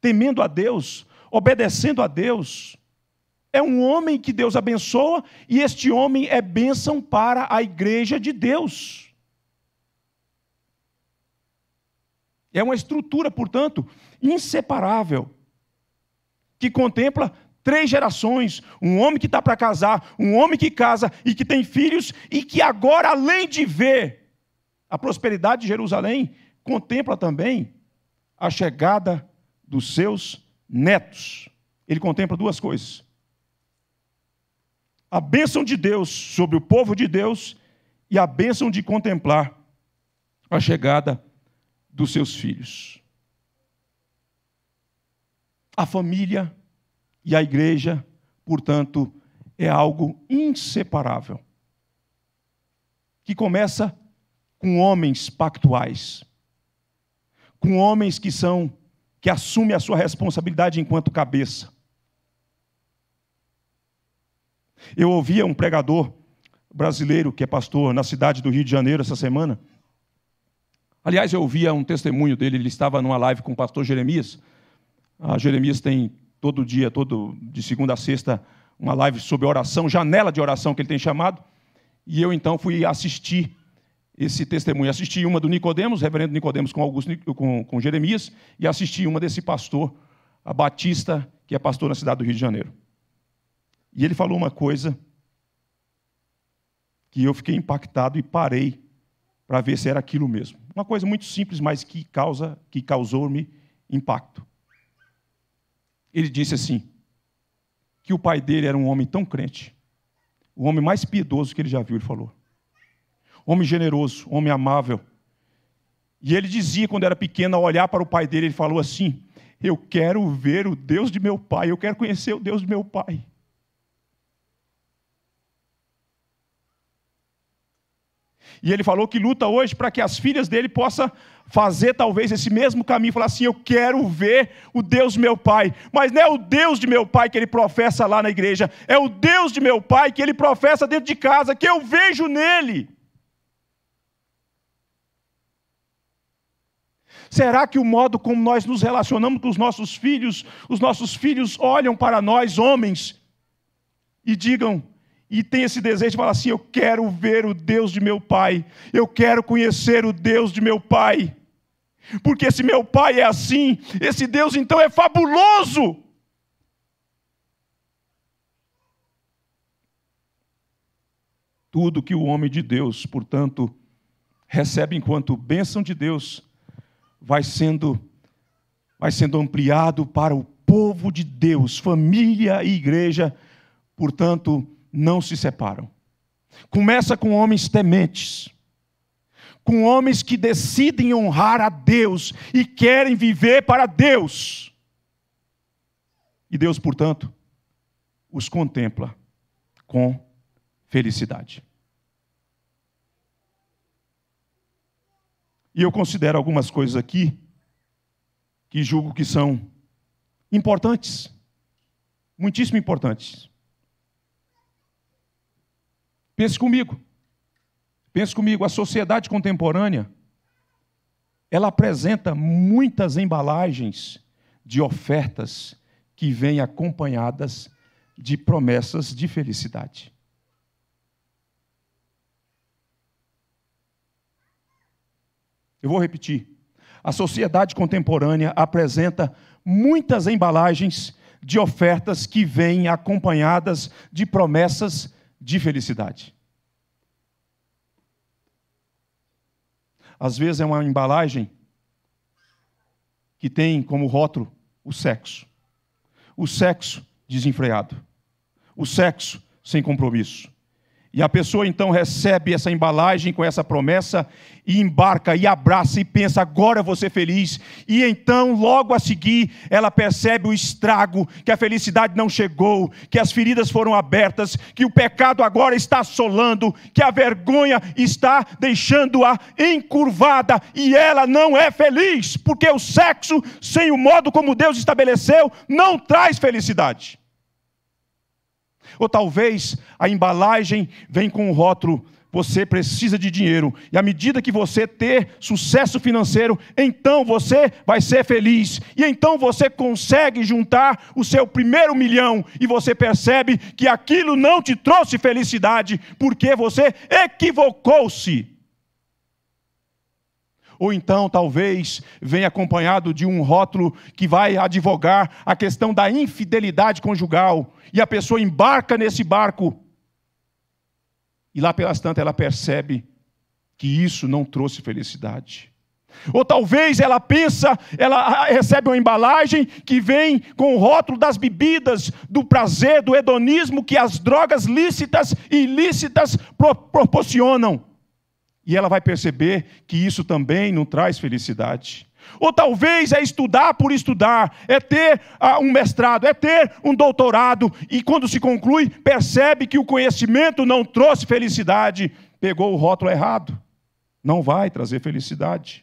A: temendo a Deus, obedecendo a Deus. É um homem que Deus abençoa e este homem é bênção para a igreja de Deus. É uma estrutura, portanto, inseparável, que contempla três gerações: um homem que está para casar, um homem que casa e que tem filhos, e que agora, além de ver a prosperidade de Jerusalém, contempla também a chegada dos seus netos. Ele contempla duas coisas: a bênção de Deus sobre o povo de Deus e a bênção de contemplar a chegada dos seus filhos. A família e a igreja, portanto, é algo inseparável que começa com homens pactuais, com homens que são que assume a sua responsabilidade enquanto cabeça. Eu ouvia um pregador brasileiro, que é pastor na cidade do Rio de Janeiro, essa semana. Aliás, eu ouvia um testemunho dele, ele estava numa live com o pastor Jeremias. A ah, Jeremias tem todo dia, todo de segunda a sexta, uma live sobre oração, janela de oração que ele tem chamado. E eu então fui assistir esse testemunho. Assisti uma do Nicodemos, reverendo Nicodemos com, com, com Jeremias, e assisti uma desse pastor, a Batista, que é pastor na cidade do Rio de Janeiro. E ele falou uma coisa que eu fiquei impactado e parei para ver se era aquilo mesmo. Uma coisa muito simples, mas que causa, que causou-me impacto. Ele disse assim: que o pai dele era um homem tão crente, o homem mais piedoso que ele já viu, ele falou homem generoso, homem amável. E ele dizia, quando era pequeno, ao olhar para o pai dele, ele falou assim: Eu quero ver o Deus de meu pai, eu quero conhecer o Deus de meu pai. E ele falou que luta hoje para que as filhas dele possam fazer talvez esse mesmo caminho, falar assim: Eu quero ver o Deus de meu pai. Mas não é o Deus de meu pai que ele professa lá na igreja, é o Deus de meu pai que ele professa dentro de casa, que eu vejo nele. Será que o modo como nós nos relacionamos com os nossos filhos, os nossos filhos olham para nós, homens, e digam, e tem esse desejo de falar assim: eu quero ver o Deus de meu pai, eu quero conhecer o Deus de meu pai. Porque se meu pai é assim, esse Deus então é fabuloso. Tudo que o homem de Deus, portanto, recebe enquanto bênção de Deus vai sendo, vai sendo ampliado para o povo de Deus, família e igreja, portanto, não se separam. Começa com homens tementes, com homens que decidem honrar a Deus e querem viver para Deus. E Deus, portanto, os contempla com felicidade. E eu considero algumas coisas aqui que julgo que são importantes, muitíssimo importantes. Pense comigo. Pense comigo, a sociedade contemporânea ela apresenta muitas embalagens de ofertas que vêm acompanhadas de promessas de felicidade. Eu vou repetir. A sociedade contemporânea apresenta muitas embalagens de ofertas que vêm acompanhadas de promessas de felicidade. Às vezes é uma embalagem que tem como rótulo o sexo. O sexo desenfreado. O sexo sem compromisso. E a pessoa então recebe essa embalagem com essa promessa e embarca e abraça e pensa: agora vou ser feliz. E então, logo a seguir, ela percebe o estrago, que a felicidade não chegou, que as feridas foram abertas, que o pecado agora está assolando, que a vergonha está deixando-a encurvada e ela não é feliz, porque o sexo, sem o modo como Deus estabeleceu, não traz felicidade. Ou talvez a embalagem vem com o um rótulo: você precisa de dinheiro. E à medida que você ter sucesso financeiro, então você vai ser feliz. E então você consegue juntar o seu primeiro milhão e você percebe que aquilo não te trouxe felicidade, porque você equivocou-se ou então talvez venha acompanhado de um rótulo que vai advogar a questão da infidelidade conjugal, e a pessoa embarca nesse barco, e lá pelas tantas ela percebe que isso não trouxe felicidade. Ou talvez ela pensa, ela recebe uma embalagem que vem com o rótulo das bebidas, do prazer, do hedonismo que as drogas lícitas e ilícitas proporcionam e ela vai perceber que isso também não traz felicidade. Ou talvez é estudar por estudar, é ter ah, um mestrado, é ter um doutorado, e quando se conclui, percebe que o conhecimento não trouxe felicidade, pegou o rótulo errado. Não vai trazer felicidade.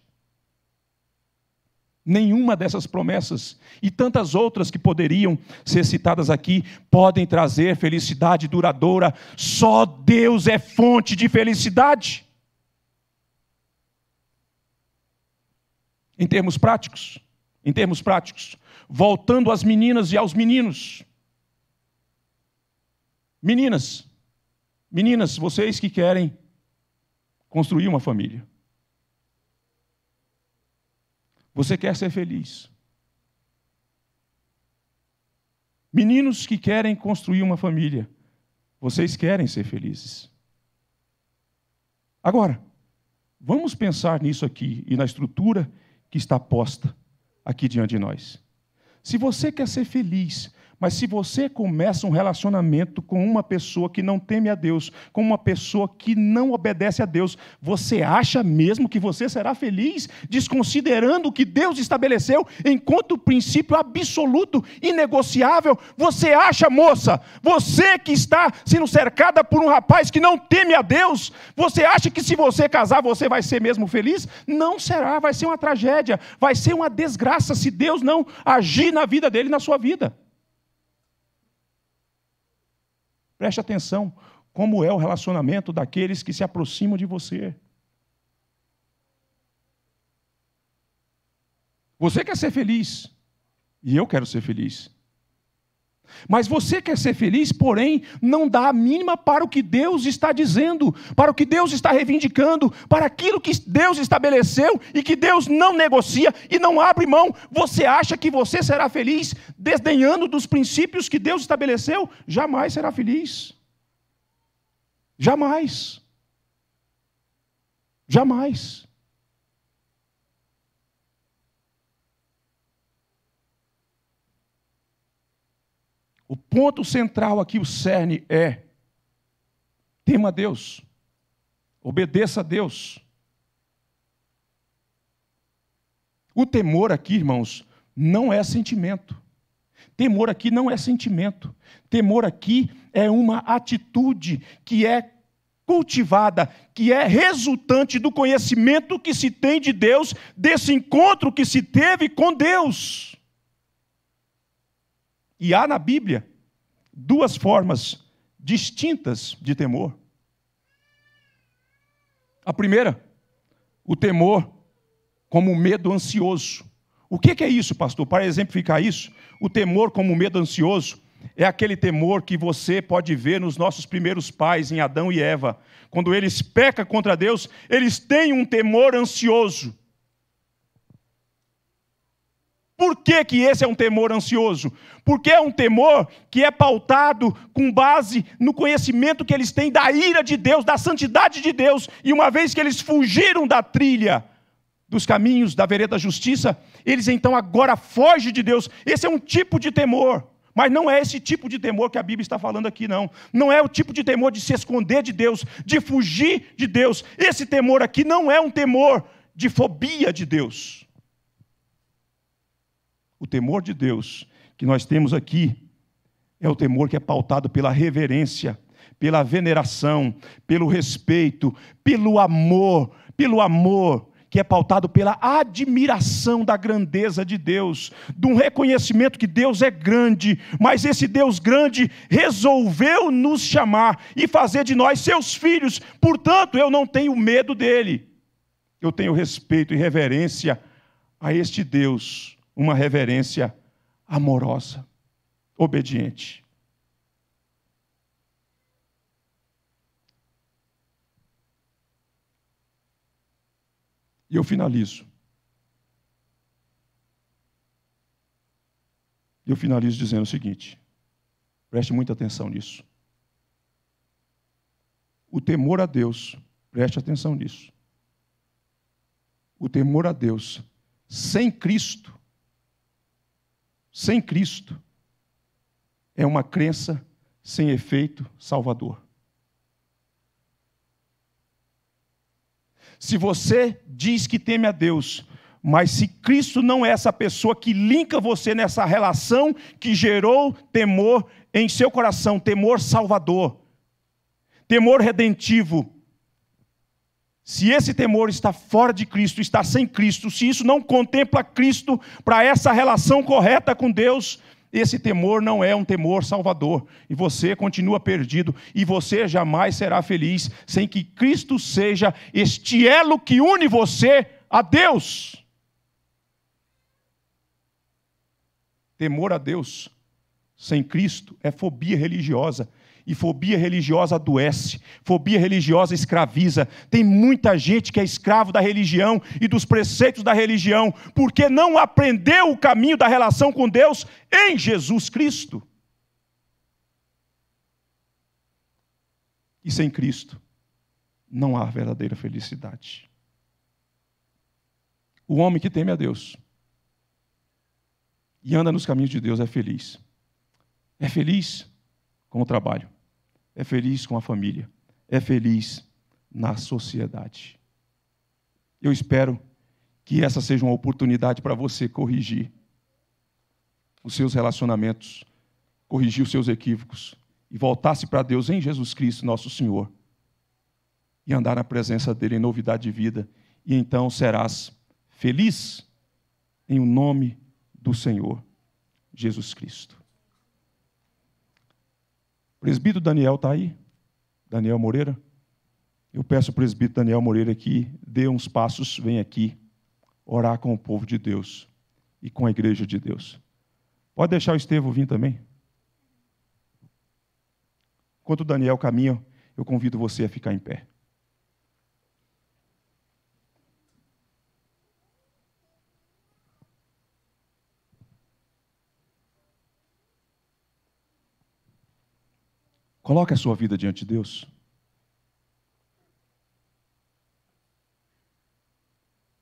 A: Nenhuma dessas promessas e tantas outras que poderiam ser citadas aqui podem trazer felicidade duradoura. Só Deus é fonte de felicidade. Em termos práticos, em termos práticos, voltando às meninas e aos meninos. Meninas, meninas, vocês que querem construir uma família. Você quer ser feliz. Meninos que querem construir uma família, vocês querem ser felizes. Agora, vamos pensar nisso aqui e na estrutura que está posta aqui diante de nós. Se você quer ser feliz, mas se você começa um relacionamento com uma pessoa que não teme a Deus, com uma pessoa que não obedece a Deus, você acha mesmo que você será feliz, desconsiderando o que Deus estabeleceu enquanto princípio absoluto, inegociável? Você acha, moça, você que está sendo cercada por um rapaz que não teme a Deus, você acha que se você casar você vai ser mesmo feliz? Não será, vai ser uma tragédia, vai ser uma desgraça se Deus não agir na vida dele, na sua vida. Preste atenção como é o relacionamento daqueles que se aproximam de você. Você quer ser feliz, e eu quero ser feliz. Mas você quer ser feliz, porém, não dá a mínima para o que Deus está dizendo, para o que Deus está reivindicando, para aquilo que Deus estabeleceu e que Deus não negocia e não abre mão. Você acha que você será feliz desdenhando dos princípios que Deus estabeleceu? Jamais será feliz. Jamais. Jamais. O ponto central aqui, o cerne, é: tema a Deus, obedeça a Deus. O temor aqui, irmãos, não é sentimento. Temor aqui não é sentimento. Temor aqui é uma atitude que é cultivada, que é resultante do conhecimento que se tem de Deus, desse encontro que se teve com Deus. E há na Bíblia duas formas distintas de temor. A primeira, o temor como medo ansioso. O que é isso, pastor? Para exemplificar isso, o temor como medo ansioso é aquele temor que você pode ver nos nossos primeiros pais, em Adão e Eva. Quando eles pecam contra Deus, eles têm um temor ansioso. Por que, que esse é um temor ansioso? Porque é um temor que é pautado com base no conhecimento que eles têm da ira de Deus, da santidade de Deus, e uma vez que eles fugiram da trilha, dos caminhos da vereda da justiça, eles então agora fogem de Deus. Esse é um tipo de temor. Mas não é esse tipo de temor que a Bíblia está falando aqui, não. Não é o tipo de temor de se esconder de Deus, de fugir de Deus. Esse temor aqui não é um temor de fobia de Deus. O temor de Deus que nós temos aqui é o temor que é pautado pela reverência, pela veneração, pelo respeito, pelo amor, pelo amor que é pautado pela admiração da grandeza de Deus, de um reconhecimento que Deus é grande, mas esse Deus grande resolveu nos chamar e fazer de nós seus filhos, portanto, eu não tenho medo dele, eu tenho respeito e reverência a este Deus uma reverência amorosa, obediente. E eu finalizo. Eu finalizo dizendo o seguinte: preste muita atenção nisso. O temor a Deus, preste atenção nisso. O temor a Deus sem Cristo sem Cristo é uma crença sem efeito salvador. Se você diz que teme a Deus, mas se Cristo não é essa pessoa que linka você nessa relação que gerou temor em seu coração, temor salvador, temor redentivo, se esse temor está fora de Cristo, está sem Cristo, se isso não contempla Cristo para essa relação correta com Deus, esse temor não é um temor salvador e você continua perdido e você jamais será feliz sem que Cristo seja este elo que une você a Deus. Temor a Deus sem Cristo é fobia religiosa, e fobia religiosa adoece, fobia religiosa escraviza. Tem muita gente que é escravo da religião e dos preceitos da religião, porque não aprendeu o caminho da relação com Deus em Jesus Cristo. E sem Cristo não há verdadeira felicidade. O homem que teme a Deus e anda nos caminhos de Deus é feliz. É feliz com o trabalho é feliz com a família, é feliz na sociedade. Eu espero que essa seja uma oportunidade para você corrigir os seus relacionamentos, corrigir os seus equívocos e voltar-se para Deus em Jesus Cristo, nosso Senhor, e andar na presença dele em novidade de vida, e então serás feliz em o nome do Senhor Jesus Cristo. Presbítero Daniel está aí? Daniel Moreira? Eu peço ao presbítero Daniel Moreira que dê uns passos, venha aqui orar com o povo de Deus e com a igreja de Deus. Pode deixar o Estevão vir também? Enquanto o Daniel caminha, eu convido você a ficar em pé. Coloque a sua vida diante de Deus.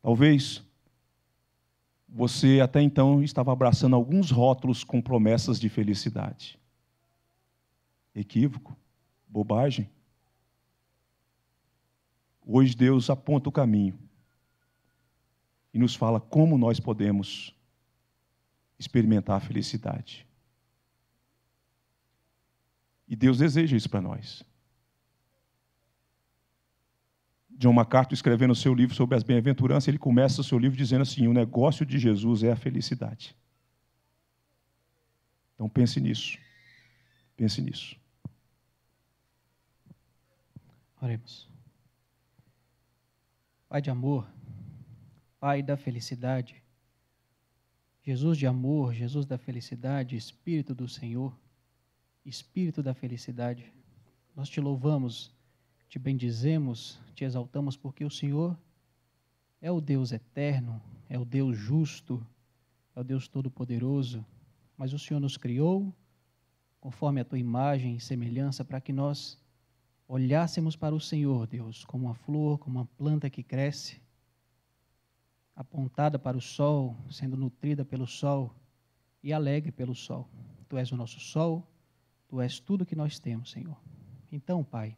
A: Talvez você até então estava abraçando alguns rótulos com promessas de felicidade. Equívoco, bobagem. Hoje Deus aponta o caminho e nos fala como nós podemos experimentar a felicidade. E Deus deseja isso para nós. John MacArthur, escrevendo o seu livro sobre as bem-aventuranças, ele começa o seu livro dizendo assim: o negócio de Jesus é a felicidade. Então pense nisso. Pense nisso.
B: Oremos. Pai de amor, Pai da felicidade, Jesus de amor, Jesus da felicidade, Espírito do Senhor, Espírito da felicidade. Nós te louvamos, te bendizemos, te exaltamos, porque o Senhor é o Deus eterno, é o Deus justo, é o Deus todo-poderoso. Mas o Senhor nos criou conforme a tua imagem e semelhança para que nós olhássemos para o Senhor, Deus, como uma flor, como uma planta que cresce, apontada para o sol, sendo nutrida pelo sol e alegre pelo sol. Tu és o nosso sol, Tu és tudo que nós temos, Senhor. Então, Pai,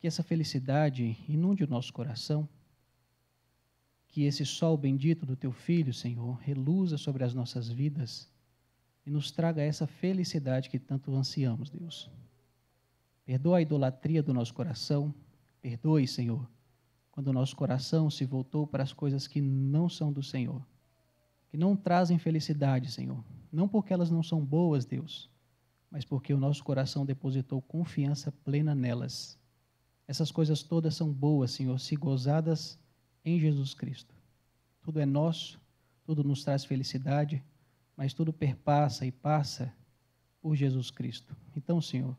B: que essa felicidade inunde o nosso coração, que esse sol bendito do Teu Filho, Senhor, reluza sobre as nossas vidas e nos traga essa felicidade que tanto ansiamos, Deus. Perdoa a idolatria do nosso coração, perdoe, Senhor, quando o nosso coração se voltou para as coisas que não são do Senhor, que não trazem felicidade, Senhor, não porque elas não são boas, Deus mas porque o nosso coração depositou confiança plena nelas. Essas coisas todas são boas, Senhor, se gozadas em Jesus Cristo. Tudo é nosso, tudo nos traz felicidade, mas tudo perpassa e passa por Jesus Cristo. Então, Senhor,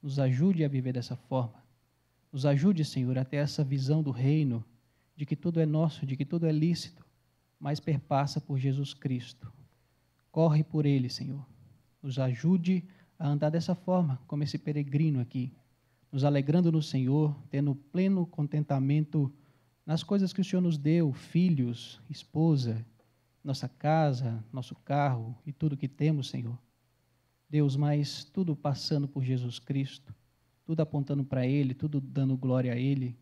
B: nos ajude a viver dessa forma. Nos ajude, Senhor, a ter essa visão do reino, de que tudo é nosso, de que tudo é lícito, mas perpassa por Jesus Cristo. Corre por Ele, Senhor. Nos ajude a a andar dessa forma, como esse peregrino aqui, nos alegrando no Senhor, tendo pleno contentamento nas coisas que o Senhor nos deu, filhos, esposa, nossa casa, nosso carro e tudo que temos, Senhor. Deus, mas tudo passando por Jesus Cristo, tudo apontando para Ele, tudo dando glória a Ele.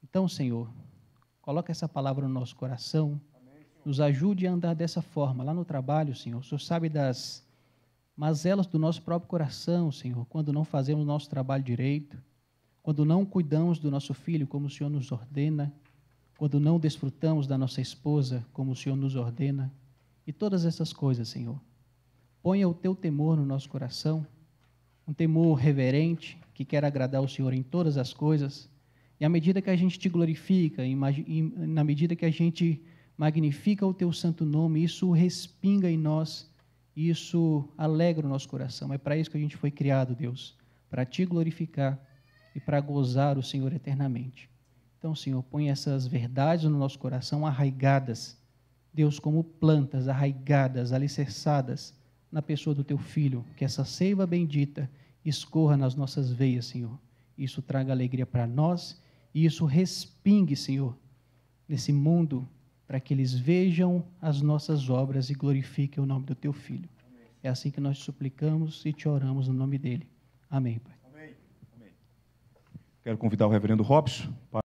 B: Então, Senhor, coloca essa palavra no nosso coração, Amém, nos ajude a andar dessa forma, lá no trabalho, Senhor. O Senhor sabe das mazelas do nosso próprio coração, Senhor, quando não fazemos nosso trabalho direito, quando não cuidamos do nosso filho como o Senhor nos ordena, quando não desfrutamos da nossa esposa como o Senhor nos ordena, e todas essas coisas, Senhor. Ponha o teu temor no nosso coração, um temor reverente que quer agradar o Senhor em todas as coisas. E à medida que a gente te glorifica, na medida que a gente magnifica o teu santo nome, isso respinga em nós e isso alegra o nosso coração. É para isso que a gente foi criado, Deus, para te glorificar e para gozar o Senhor eternamente. Então, Senhor, põe essas verdades no nosso coração arraigadas, Deus, como plantas arraigadas, alicerçadas na pessoa do teu filho, que essa seiva bendita escorra nas nossas veias, Senhor. Isso traga alegria para nós e isso respingue, Senhor, nesse mundo para que eles vejam as nossas obras e glorifiquem o nome do teu filho. É assim que nós te suplicamos e te oramos no nome dele. Amém, Pai. Amém. Amém.
A: Quero convidar o reverendo Robson para